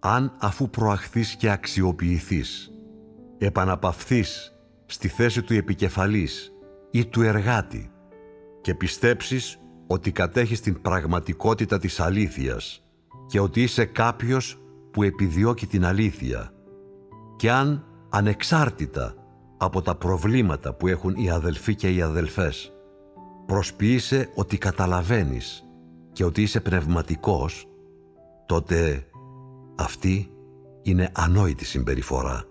Αν αφού προαχθείς και αξιοποιηθείς, επαναπαυθείς στη θέση του επικεφαλής ή του εργάτη και πιστέψεις ότι κατέχεις την πραγματικότητα της αλήθειας και ότι είσαι κάποιος που επιδιώκει την αλήθεια και αν ανεξάρτητα από τα προβλήματα που έχουν οι αδελφοί και οι αδελφές προσποιείσαι ότι καταλαβαίνεις και ότι είσαι πνευματικός, τότε αυτή είναι ανόητη συμπεριφορά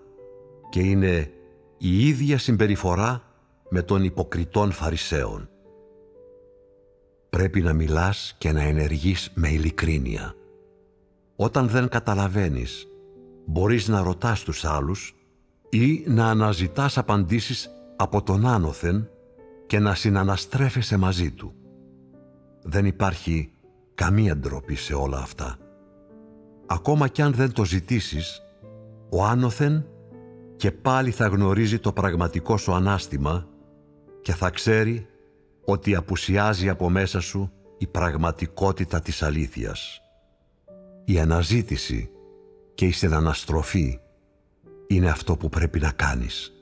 και είναι η ίδια συμπεριφορά με τον υποκριτών φαρισαίων. Πρέπει να μιλάς και να ενεργείς με ειλικρίνεια. Όταν δεν καταλαβαίνεις, μπορείς να ρωτάς τους άλλους ή να αναζητάς απαντήσεις από τον άνωθεν και να συναναστρέφεσαι μαζί του. Δεν υπάρχει καμία ντροπή σε όλα αυτά. Ακόμα κι αν δεν το ζητήσεις, ο άνωθεν και πάλι θα γνωρίζει το πραγματικό σου ανάστημα και θα ξέρει ότι απουσιάζει από μέσα σου η πραγματικότητα της αλήθειας. Η αναζήτηση και η συναναστροφή είναι αυτό που πρέπει να κάνεις.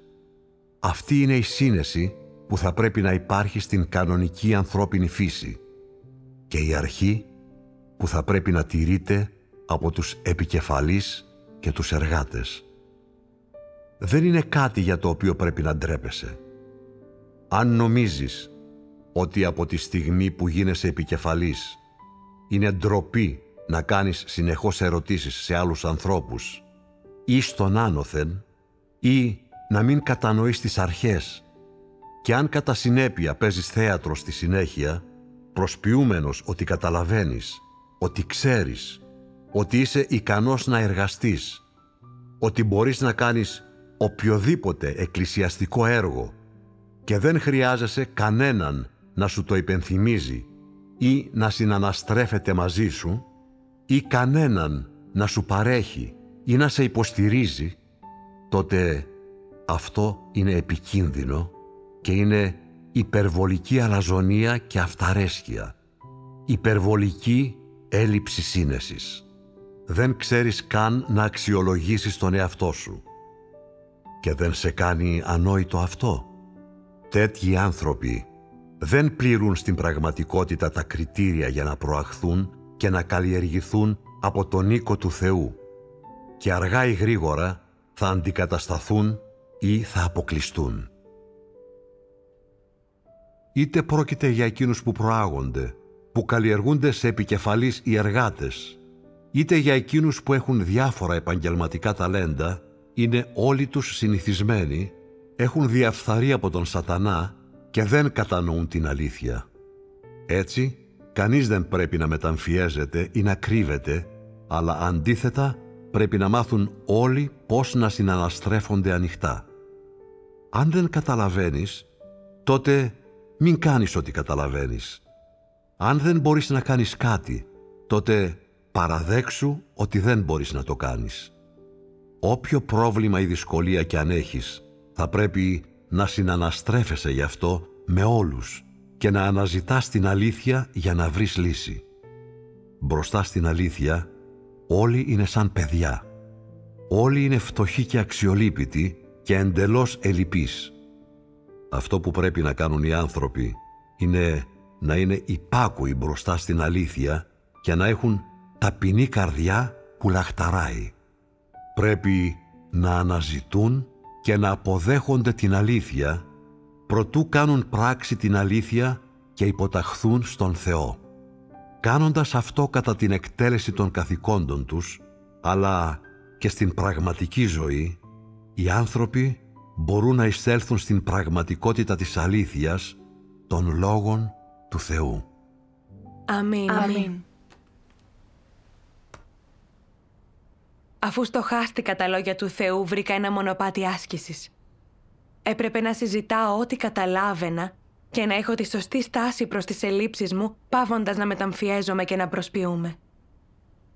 Αυτή είναι η σύνεση που θα πρέπει να υπάρχει στην κανονική ανθρώπινη φύση – και η αρχή που θα πρέπει να τηρείται από τους επικεφαλείς και τους εργάτες. Δεν είναι κάτι για το οποίο πρέπει να ντρέπεσαι. Αν νομίζεις ότι από τη στιγμή που γίνεσαι επικεφαλής είναι ντροπή να κάνεις συνεχώς ερωτήσεις σε άλλους ανθρώπους ή στον άνωθεν ή να μην κατανοείς τις αρχές και αν κατά συνέπεια παίζεις θέατρο στη συνέχεια προσποιούμενος ότι καταλαβαίνεις, ότι ξέρεις, ότι είσαι ικανός να εργαστείς, ότι μπορείς να κάνεις οποιοδήποτε εκκλησιαστικό έργο και δεν χρειάζεσαι κανέναν να σου το υπενθυμίζει ή να συναναστρέφεται μαζί σου ή κανέναν να σου παρέχει ή να σε υποστηρίζει, τότε αυτό είναι επικίνδυνο και είναι υπερβολική αλαζονία και αυταρέσκεια, υπερβολική έλλειψη σύνεσης. Δεν ξέρεις καν να αξιολογήσεις τον εαυτό σου. Και δεν σε κάνει ανόητο αυτό. Τέτοιοι άνθρωποι δεν πληρούν στην πραγματικότητα τα κριτήρια για να προαχθούν και να καλλιεργηθούν από τον οίκο του Θεού και αργά ή γρήγορα θα αντικατασταθούν ή θα αποκλειστούν είτε πρόκειται για εκείνους που προάγονται, που καλλιεργούνται σε επικεφαλής οι εργάτες, είτε για εκείνους που έχουν διάφορα επαγγελματικά ταλέντα, είναι όλοι τους συνηθισμένοι, έχουν διαφθαρεί από τον σατανά και δεν κατανοούν την αλήθεια. Έτσι, κανείς δεν πρέπει να μεταμφιέζεται ή να κρύβεται, αλλά αντίθετα πρέπει να μάθουν όλοι πώς να συναναστρέφονται ανοιχτά. Αν δεν καταλαβαίνεις, τότε μην κάνεις ό,τι καταλαβαίνεις. Αν δεν μπορείς να κάνεις κάτι, τότε παραδέξου ότι δεν μπορείς να το κάνεις. Όποιο πρόβλημα ή δυσκολία κι αν έχεις, θα πρέπει να συναναστρέφεσαι γι' αυτό με όλους και να αναζητάς την αλήθεια για να βρεις λύση. Μπροστά στην αλήθεια, όλοι είναι σαν παιδιά. Όλοι είναι φτωχοί και αξιολύπητοι και εντελώς ελλειπείς. Αυτό που πρέπει να κάνουν οι άνθρωποι είναι να είναι υπάκουοι μπροστά στην αλήθεια και να έχουν ταπεινή καρδιά που λαχταράει. Πρέπει να αναζητούν και να αποδέχονται την αλήθεια προτού κάνουν πράξη την αλήθεια και υποταχθούν στον Θεό. Κάνοντας αυτό κατά την εκτέλεση των καθηκόντων τους, αλλά και στην πραγματική ζωή, οι άνθρωποι μπορούν να εισέλθουν στην πραγματικότητα της αλήθειας των λόγων του Θεού. Αμήν. Αμήν. Αφού στοχάστηκα τα λόγια του Θεού, βρήκα ένα μονοπάτι άσκησης. Έπρεπε να συζητάω ό,τι καταλάβαινα και να έχω τη σωστή στάση προς τις ελλείψεις μου, πάβοντας να μεταμφιέζομαι και να προσποιούμε.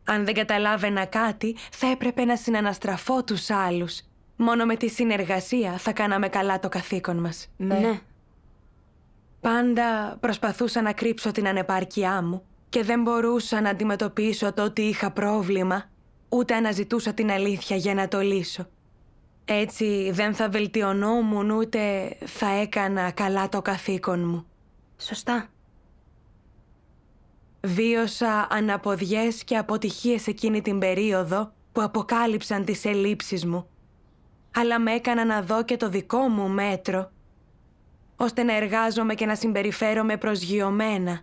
Αν δεν καταλάβαινα κάτι, θα έπρεπε να συναναστραφώ τους άλλους Μόνο με τη συνεργασία θα κάναμε καλά το καθήκον μας. Ναι. ναι. Πάντα προσπαθούσα να κρύψω την ανεπάρκειά μου και δεν μπορούσα να αντιμετωπίσω το ότι είχα πρόβλημα, ούτε αναζητούσα την αλήθεια για να το λύσω. Έτσι δεν θα βελτιωνόμουν ούτε θα έκανα καλά το καθήκον μου. Σωστά. Βίωσα αναποδιές και αποτυχίες εκείνη την περίοδο που αποκάλυψαν τις ελλείψεις μου αλλά με έκανα να δω και το δικό μου μέτρο, ώστε να εργάζομαι και να συμπεριφέρομαι προσγειωμένα,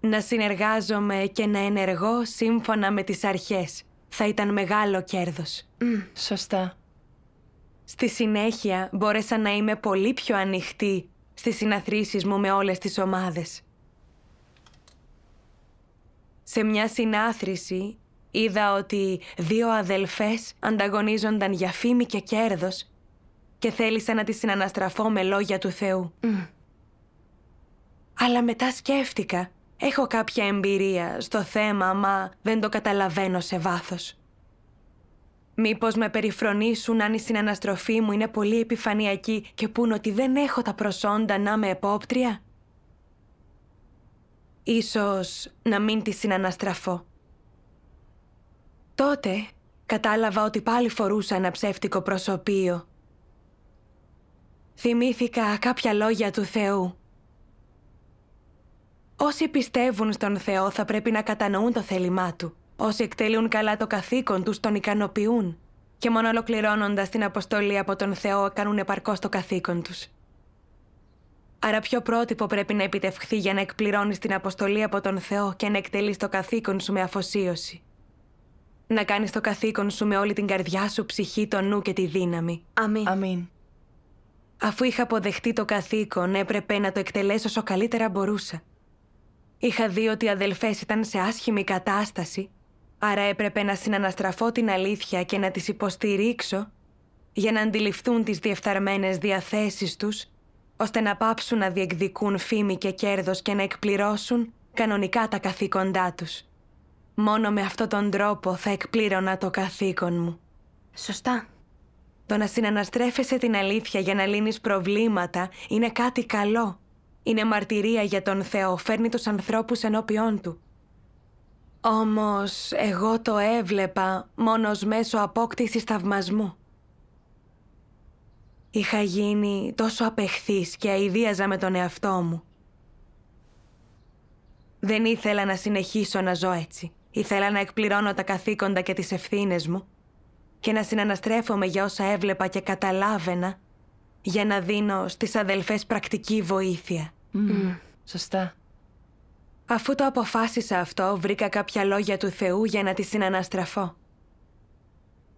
να συνεργάζομαι και να ενεργώ σύμφωνα με τις αρχές. Θα ήταν μεγάλο κέρδος. Mm, σωστά. Στη συνέχεια μπόρεσα να είμαι πολύ πιο ανοιχτή στις συναθρήσεις μου με όλες τις ομάδες. Σε μια συνάθρηση είδα ότι δύο αδελφές ανταγωνίζονταν για φήμη και κέρδος και θέλησα να τις συναναστραφώ με λόγια του Θεού. Αλλά μετά σκέφτηκα. Έχω κάποια εμπειρία στο θέμα, μα δεν το καταλαβαίνω σε βάθος. Μήπως με περιφρονήσουν αν η συναναστροφή μου είναι πολύ επιφανειακή και πούν ότι δεν έχω τα προσόντα να είμαι επόπτρια. Ίσως να μην τη συναναστραφώ. Τότε κατάλαβα ότι πάλι φορούσα ένα ψεύτικο προσωπείο. Θυμήθηκα κάποια λόγια του Θεού. Όσοι πιστεύουν στον Θεό θα πρέπει να κατανοούν το θέλημά Του. Όσοι εκτελούν καλά το καθήκον Τους τον ικανοποιούν. Και μόνο ολοκληρώνοντας την αποστολή από τον Θεό κάνουν επαρκώς το καθήκον Τους. Άρα ποιο πρότυπο πρέπει να επιτευχθεί για να εκπληρώνεις την αποστολή από τον Θεό και να εκτελείς το καθήκον σου με αφοσίωση. Να κάνεις το καθήκον σου με όλη την καρδιά σου, ψυχή, το νου και τη δύναμη. Αμήν. Αμήν. Αφού είχα αποδεχτεί το καθήκον, έπρεπε να το εκτελέσω όσο καλύτερα μπορούσα. Είχα δει ότι οι αδελφές ήταν σε άσχημη κατάσταση, άρα έπρεπε να συναναστραφώ την αλήθεια και να τις υποστηρίξω για να αντιληφθούν τις διεφθαρμένες διαθέσεις τους, ώστε να πάψουν να διεκδικούν φήμη και κέρδος και να εκπληρώσουν κανονικά τα καθήκοντά τους. Μόνο με αυτόν τον τρόπο θα εκπλήρωνα το καθήκον μου. Σωστά. Το να συναναστρέφεσαι την αλήθεια για να λύνεις προβλήματα είναι κάτι καλό. Είναι μαρτυρία για τον Θεό, φέρνει τους ανθρώπους ενώπιόν Του. Όμως εγώ το έβλεπα μόνο μέσω απόκτησης θαυμασμού. Είχα γίνει τόσο απεχθής και αηδίαζα με τον εαυτό μου. Δεν ήθελα να συνεχίσω να ζω έτσι. Ήθελα να εκπληρώνω τα καθήκοντα και τις ευθύνες μου και να συναναστρέφομαι για όσα έβλεπα και καταλάβαινα για να δίνω στις αδελφές πρακτική βοήθεια. Σωστά. Αφού το αποφάσισα αυτό, βρήκα κάποια λόγια του Θεού για να τη συναναστραφώ.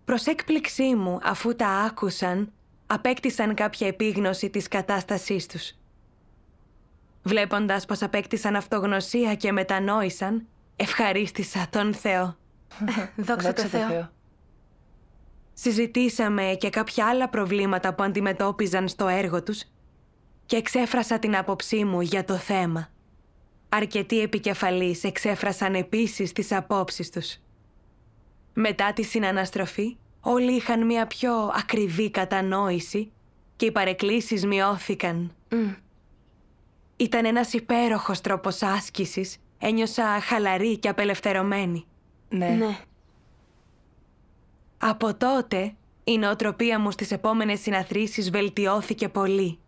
Προς έκπληξή μου, αφού τα άκουσαν, απέκτησαν κάποια επίγνωση της κατάστασής τους. Βλέποντας πως απέκτησαν αυτογνωσία και μετανόησαν, Ευχαρίστησα τον Θεό. Δόξα τω Θεώ. Συζητήσαμε και κάποια άλλα προβλήματα που αντιμετώπιζαν στο έργο τους και εξέφρασα την άποψή μου για το θέμα. Αρκετοί επικεφαλείς εξέφρασαν επίσης τις απόψεις τους. Μετά τη συναναστροφή, όλοι είχαν μια πιο ακριβή κατανόηση και οι παρεκκλήσεις μειώθηκαν. Ήταν ένας υπέροχος τρόπος άσκησης ένιωσα χαλαρή και απελευθερωμένη. Ναι. ναι. Από τότε, η νοοτροπία μου στις επόμενες συναθρήσεις βελτιώθηκε πολύ.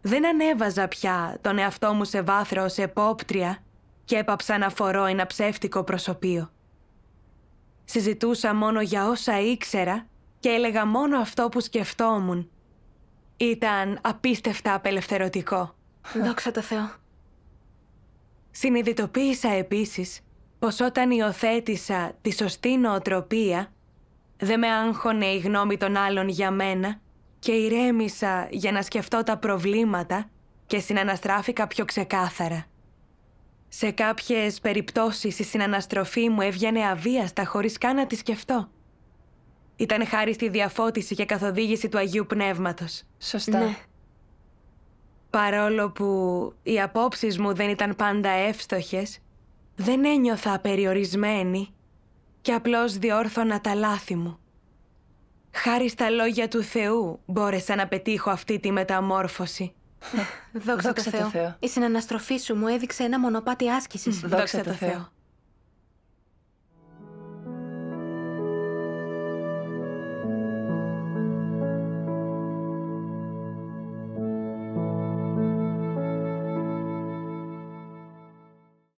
Δεν ανέβαζα πια τον εαυτό μου σε βάθρο ως επόπτρια και έπαψα να φορώ ένα ψεύτικο προσωπείο. Συζητούσα μόνο για όσα ήξερα και έλεγα μόνο αυτό που σκεφτόμουν. Ήταν απίστευτα απελευθερωτικό. Δόξα τω Θεώ. Συνειδητοποίησα επίσης πως όταν υιοθέτησα τη σωστή νοοτροπία, δεν με άγχωνε η γνώμη των άλλων για μένα και ηρέμησα για να σκεφτώ τα προβλήματα και συναναστράφηκα πιο ξεκάθαρα. Σε κάποιες περιπτώσεις η συναναστροφή μου έβγαινε αβίαστα χωρίς καν να τη σκεφτώ. Ήταν χάρη στη διαφώτιση και καθοδήγηση του Αγίου Πνεύματος. Σωστά. Ναι. Παρόλο που οι απόψεις μου δεν ήταν πάντα εύστοχες, δεν ένιωθα περιορισμένη και απλώς διόρθωνα τα λάθη μου. Χάρη στα λόγια του Θεού μπόρεσα να πετύχω αυτή τη μεταμόρφωση. Δόξα τω Θεώ. Η συναναστροφή σου μου έδειξε ένα μονοπάτι άσκησης. Δόξα τω Θεό.